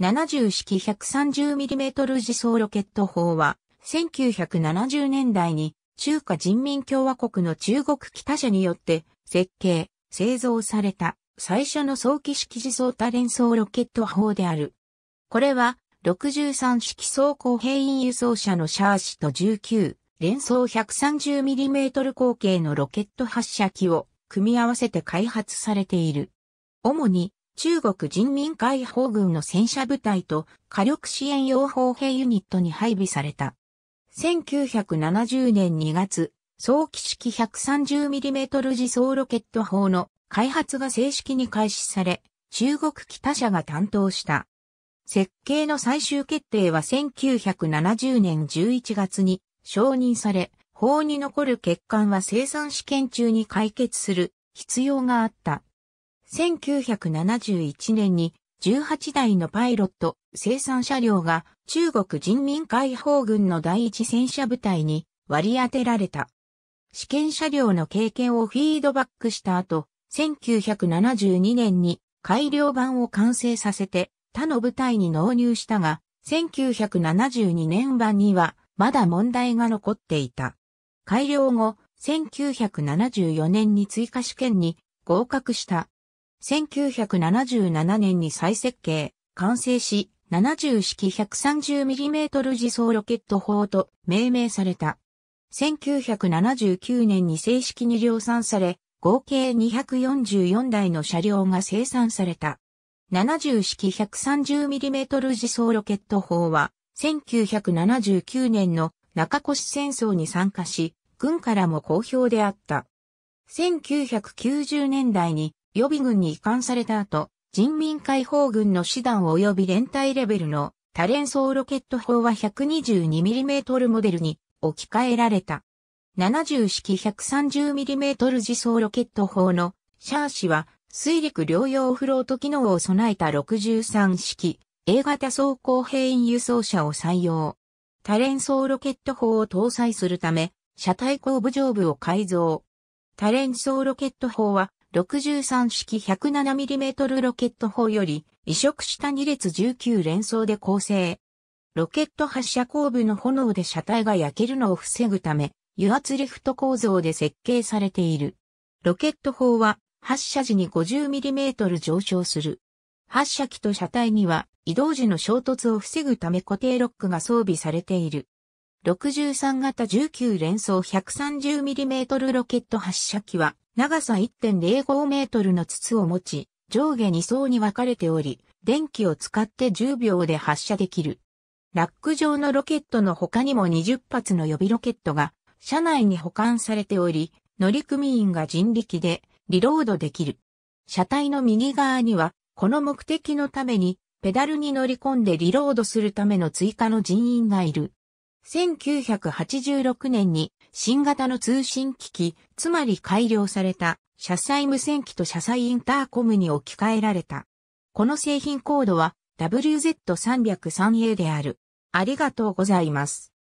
70式 130mm 自走ロケット砲は、1970年代に中華人民共和国の中国北社によって設計、製造された最初の早期式自走多連装ロケット砲である。これは63式装甲兵員輸送車のシャーシと19連装 130mm 口径のロケット発射機を組み合わせて開発されている。主に中国人民解放軍の戦車部隊と火力支援用砲兵ユニットに配備された。1970年2月、早期式 130mm 自走ロケット砲の開発が正式に開始され、中国北社が担当した。設計の最終決定は1970年11月に承認され、砲に残る欠陥は生産試験中に解決する必要があった。1971年に18台のパイロット生産車両が中国人民解放軍の第一戦車部隊に割り当てられた。試験車両の経験をフィードバックした後、1972年に改良版を完成させて他の部隊に納入したが、1972年版にはまだ問題が残っていた。改良後、1974年に追加試験に合格した1977年に再設計、完成し、70式 130mm 自走ロケット砲と命名された。1979年に正式に量産され、合計244台の車両が生産された。70式 130mm 自走ロケット砲は、1979年の中越戦争に参加し、軍からも好評であった。1990年代に予備軍に移管された後、人民解放軍の師団及び連隊レベルの多連装ロケット砲は 122mm モデルに置き換えられた。70式 130mm 自走ロケット砲のシャーシは水陸両用フロート機能を備えた63式 A 型装甲兵員輸送車を採用。多連装ロケット砲を搭載するため、車体後部上部を改造。多連装ロケット砲は63式 107mm ロケット砲より移植した2列19連装で構成。ロケット発射後部の炎で車体が焼けるのを防ぐため、油圧リフト構造で設計されている。ロケット砲は発射時に 50mm 上昇する。発射機と車体には移動時の衝突を防ぐため固定ロックが装備されている。63型19連装 130mm ロケット発射機は長さ1.05メートルの筒を持ち、上下2層に分かれており、電気を使って10秒で発射できる。ラック状のロケットの他にも20発の予備ロケットが車内に保管されており、乗組員が人力でリロードできる。車体の右側には、この目的のためにペダルに乗り込んでリロードするための追加の人員がいる。1986年に新型の通信機器、つまり改良された車載無線機と車載インターコムに置き換えられた。この製品コードは WZ303A である。ありがとうございます。